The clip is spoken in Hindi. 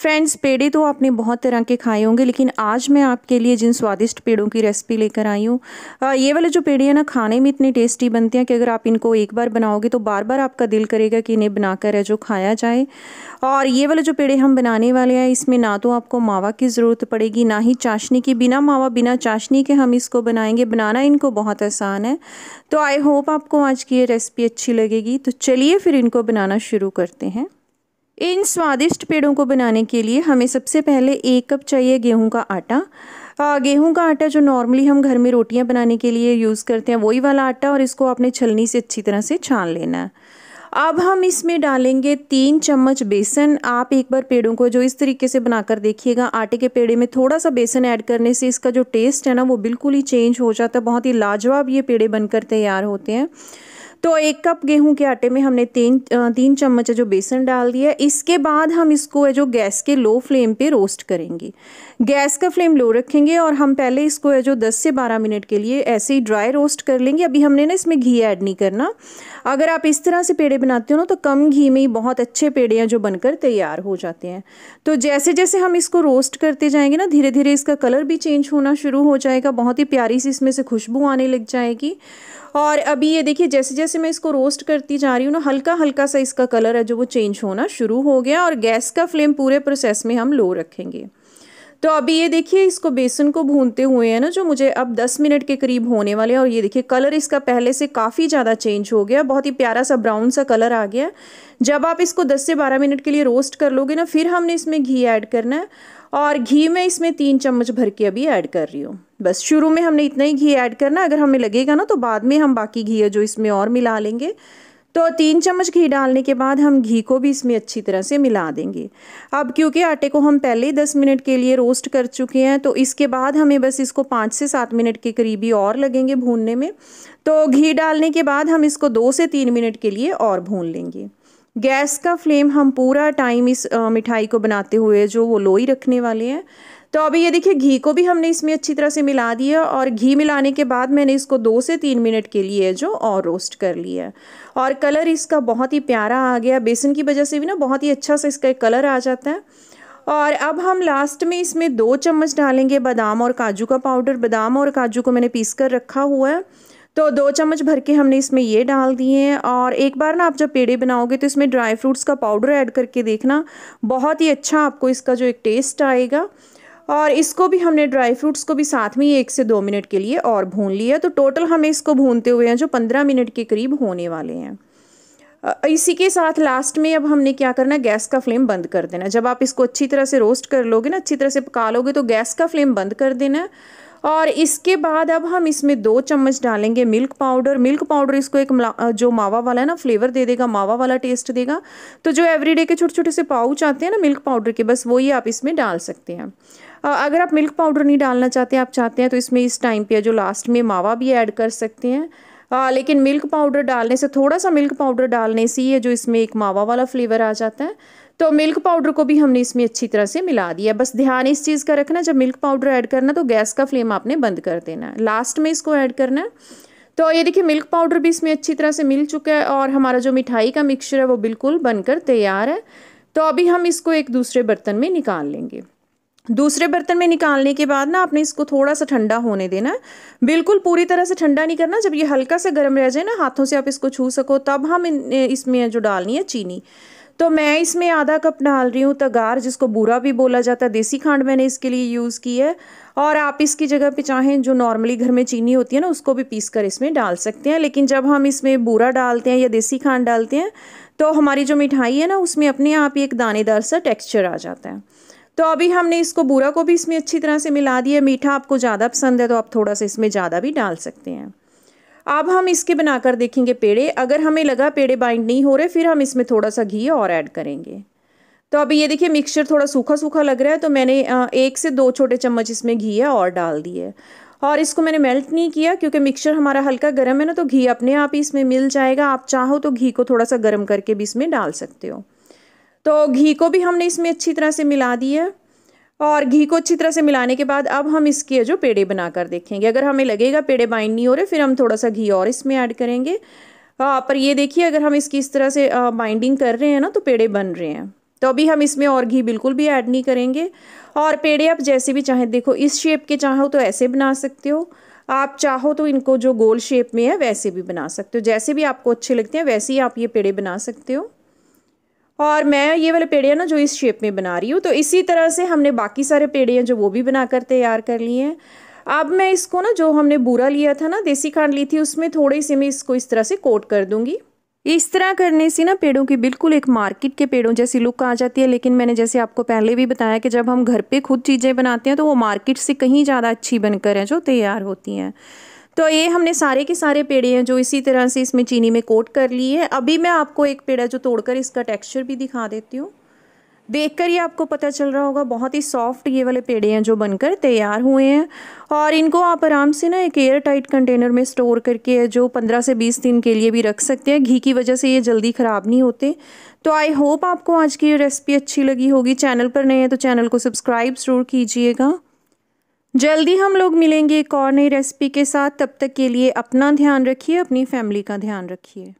फ्रेंड्स पेड़े तो आपने बहुत तरह के खाए होंगे लेकिन आज मैं आपके लिए जिन स्वादिष्ट पेड़ों की रेसिपी लेकर आई हूँ ये वाले जो पेड़े हैं ना खाने में इतने टेस्टी बनते हैं कि अगर आप इनको एक बार बनाओगे तो बार बार आपका दिल करेगा कि इन्हें बनाकर है जो खाया जाए और ये वाले जो पेड़े हम बनाने वाले हैं इसमें ना तो आपको मावा की ज़रूरत पड़ेगी ना ही चाशनी की बिना मावा बिना चाशनी के हम इसको बनाएंगे बनाना इनको बहुत आसान है तो आई होप आपको आज की ये रेसिपी अच्छी लगेगी तो चलिए फिर इनको बनाना शुरू करते हैं इन स्वादिष्ट पेड़ों को बनाने के लिए हमें सबसे पहले एक कप चाहिए गेहूं का आटा गेहूं का आटा जो नॉर्मली हम घर में रोटियां बनाने के लिए यूज़ करते हैं वही वाला आटा और इसको आपने छलनी से अच्छी तरह से छान लेना है अब हम इसमें डालेंगे तीन चम्मच बेसन आप एक बार पेड़ों को जो इस तरीके से बनाकर देखिएगा आटे के पेड़े में थोड़ा सा बेसन ऐड करने से इसका जो टेस्ट है ना वो बिल्कुल ही चेंज हो जाता है बहुत ही लाजवाब ये पेड़े बनकर तैयार होते हैं तो एक कप गेहूं के आटे में हमने तीन तीन चम्मच जो बेसन डाल दिया इसके बाद हम इसको है जो गैस के लो फ्लेम पे रोस्ट करेंगे गैस का फ्लेम लो रखेंगे और हम पहले इसको है जो 10 से 12 मिनट के लिए ऐसे ही ड्राई रोस्ट कर लेंगे अभी हमने ना इसमें घी ऐड नहीं करना अगर आप इस तरह से पेड़े बनाते हो ना तो कम घी में ही बहुत अच्छे पेड़े हैं जो बनकर तैयार हो जाते हैं तो जैसे जैसे हम इसको रोस्ट करते जाएंगे ना धीरे धीरे इसका कलर भी चेंज होना शुरू हो जाएगा बहुत ही प्यारी सी इसमें से खुशबू आने लग जाएगी और अभी ये देखिए जैसे जैसे मैं इसको रोस्ट करती जा रही हूँ ना हल्का हल्का सा इसका कलर है जो वो चेंज होना शुरू हो गया और गैस का फ्लेम पूरे प्रोसेस में हम लो रखेंगे तो अभी ये देखिए इसको बेसन को भूनते हुए है ना जो मुझे अब 10 मिनट के करीब होने वाले हैं और ये देखिए कलर इसका पहले से काफ़ी ज़्यादा चेंज हो गया बहुत ही प्यारा सा ब्राउन सा कलर आ गया जब आप इसको 10 से 12 मिनट के लिए रोस्ट कर लोगे ना फिर हमने इसमें घी ऐड करना है और घी में इसमें तीन चम्मच भर के अभी ऐड कर रही हूँ बस शुरू में हमने इतना ही घी ऐड करना अगर हमें लगेगा ना तो बाद में हम बाकी घी है जो इसमें और मिला लेंगे तो तीन चम्मच घी डालने के बाद हम घी को भी इसमें अच्छी तरह से मिला देंगे अब क्योंकि आटे को हम पहले ही दस मिनट के लिए रोस्ट कर चुके हैं तो इसके बाद हमें बस इसको पाँच से सात मिनट के करीबी और लगेंगे भूनने में तो घी डालने के बाद हम इसको दो से तीन मिनट के लिए और भून लेंगे गैस का फ्लेम हम पूरा टाइम इस मिठाई को बनाते हुए जो वो लोई रखने वाले हैं तो अभी ये देखिए घी को भी हमने इसमें अच्छी तरह से मिला दिया और घी मिलाने के बाद मैंने इसको दो से तीन मिनट के लिए जो और रोस्ट कर लिया और कलर इसका बहुत ही प्यारा आ गया बेसन की वजह से भी ना बहुत ही अच्छा सा इसका कलर आ जाता है और अब हम लास्ट में इसमें दो चम्मच डालेंगे बादाम और काजू का पाउडर बादाम और काजू को मैंने पीस कर रखा हुआ है तो दो चम्मच भर के हमने इसमें ये डाल दिए हैं और एक बार ना आप जब पेड़े बनाओगे तो इसमें ड्राई फ्रूट्स का पाउडर ऐड करके देखना बहुत ही अच्छा आपको इसका जो एक टेस्ट आएगा और इसको भी हमने ड्राई फ्रूट्स को भी साथ में एक से दो मिनट के लिए और भून लिया तो टोटल हमें इसको भूनते हुए हैं जो पंद्रह मिनट के करीब होने वाले हैं इसी के साथ लास्ट में अब हमने क्या करना है गैस का फ्लेम बंद कर देना जब आप इसको अच्छी तरह से रोस्ट कर लोगे ना अच्छी तरह से पका लोगे तो गैस का फ्लेम बंद कर देना और इसके बाद अब हम इसमें दो चम्मच डालेंगे मिल्क पाउडर मिल्क पाउडर इसको एक जो मावा वाला है ना फ्लेवर दे देगा मावा वाला टेस्ट देगा तो जो एवरीडे के छोटे छोटे से पाउच आते हैं ना मिल्क पाउडर के बस वही आप इसमें डाल सकते हैं अगर आप मिल्क पाउडर नहीं डालना चाहते आप चाहते हैं तो इसमें इस टाइम पर जो लास्ट में मावा भी ऐड कर सकते हैं आ, लेकिन मिल्क पाउडर डालने से थोड़ा सा मिल्क पाउडर डालने से ही है जो इसमें एक मावा वाला फ्लेवर आ जाता है तो मिल्क पाउडर को भी हमने इसमें अच्छी तरह से मिला दिया बस ध्यान इस चीज़ का रखना जब मिल्क पाउडर ऐड करना तो गैस का फ्लेम आपने बंद कर देना लास्ट में इसको ऐड करना है तो ये देखिए मिल्क पाउडर भी इसमें अच्छी तरह से मिल चुका है और हमारा जो मिठाई का मिक्सचर है वो बिल्कुल बनकर तैयार है तो अभी हम इसको एक दूसरे बर्तन में निकाल लेंगे दूसरे बर्तन में निकालने के बाद ना आपने इसको थोड़ा सा ठंडा होने देना है बिल्कुल पूरी तरह से ठंडा नहीं करना जब ये हल्का सा गर्म रह जाए ना हाथों से आप इसको छू सको तब हम इसमें जो डालनी है चीनी तो मैं इसमें आधा कप डाल रही हूँ तगार जिसको बूरा भी बोला जाता है देसी खांड मैंने इसके लिए यूज़ की है और आप इसकी जगह पे चाहें जो नॉर्मली घर में चीनी होती है ना उसको भी पीस कर इसमें डाल सकते हैं लेकिन जब हम इसमें बूरा डालते हैं या देसी खांड डालते हैं तो हमारी जो मिठाई है ना उसमें अपने आप ही एक दानेदार सा टेक्स्चर आ जाता है तो अभी हमने इसको बूरा को भी इसमें अच्छी तरह से मिला दिया मीठा आपको ज़्यादा पसंद है तो आप थोड़ा सा इसमें ज़्यादा भी डाल सकते हैं अब हम इसके बनाकर देखेंगे पेड़े अगर हमें लगा पेड़े बाइंड नहीं हो रहे फिर हम इसमें थोड़ा सा घी और ऐड करेंगे तो अब ये देखिए मिक्सचर थोड़ा सूखा सूखा लग रहा है तो मैंने एक से दो छोटे चम्मच इसमें घी है और डाल दिए और इसको मैंने मेल्ट नहीं किया क्योंकि मिक्सचर हमारा हल्का गर्म है ना तो घी अपने आप ही इसमें मिल जाएगा आप चाहो तो घी को थोड़ा सा गर्म करके भी इसमें डाल सकते हो तो घी को भी हमने इसमें अच्छी तरह से मिला दिया और घी को अच्छी तरह से मिलाने के बाद अब हम इसके जो पेड़े बनाकर देखेंगे अगर हमें लगेगा पेड़े बाइंड नहीं हो रहे फिर हम थोड़ा सा घी और इसमें ऐड करेंगे आ, हाँ, पर ये देखिए अगर हम इसकी इस तरह से बाइंडिंग कर रहे हैं ना तो पेड़े बन रहे हैं तो अभी हम इसमें और घी बिल्कुल भी ऐड नहीं करेंगे और पेड़े आप जैसे भी चाहें देखो इस शेप के चाहो तो ऐसे बना सकते हो आप चाहो तो इनको जो गोल शेप में है वैसे भी बना सकते हो जैसे भी आपको अच्छे लगते हैं वैसे ही आप ये पेड़े बना सकते हो और मैं ये वाले पेड़ियाँ ना जो इस शेप में बना रही हूँ तो इसी तरह से हमने बाकी सारे पेड़ियाँ जो वो भी बना कर तैयार कर लिए हैं अब मैं इसको ना जो हमने बूरा लिया था ना देसी खांड ली थी उसमें थोड़ी से मैं इसको इस तरह से कोट कर दूंगी इस तरह करने से ना पेड़ों की बिल्कुल एक मार्केट के पेड़ों जैसी लुक आ जाती है लेकिन मैंने जैसे आपको पहले भी बताया कि जब हम घर पे खुद चीज़ें बनाते हैं तो वो मार्केट से कहीं ज़्यादा अच्छी बनकर हैं जो तैयार होती हैं तो ये हमने सारे के सारे पेड़े हैं जो इसी तरह से इसमें चीनी में कोट कर ली है अभी मैं आपको एक पेड़ा जो तोड़कर इसका टेक्सचर भी दिखा देती हूँ देखकर ये आपको पता चल रहा होगा बहुत ही सॉफ्ट ये वाले पेड़े हैं जो बनकर तैयार हुए हैं और इनको आप आराम से ना एक एयर टाइट कंटेनर में स्टोर करके जो 15 से 20 दिन के लिए भी रख सकते हैं घी की वजह से ये जल्दी ख़राब नहीं होते तो आई होप आपको आज की रेसिपी अच्छी लगी होगी चैनल पर नए हैं तो चैनल को सब्सक्राइब ज़रूर कीजिएगा जल्दी हम लोग मिलेंगे एक और नई रेसिपी के साथ तब तक के लिए अपना ध्यान रखिए अपनी फैमिली का ध्यान रखिए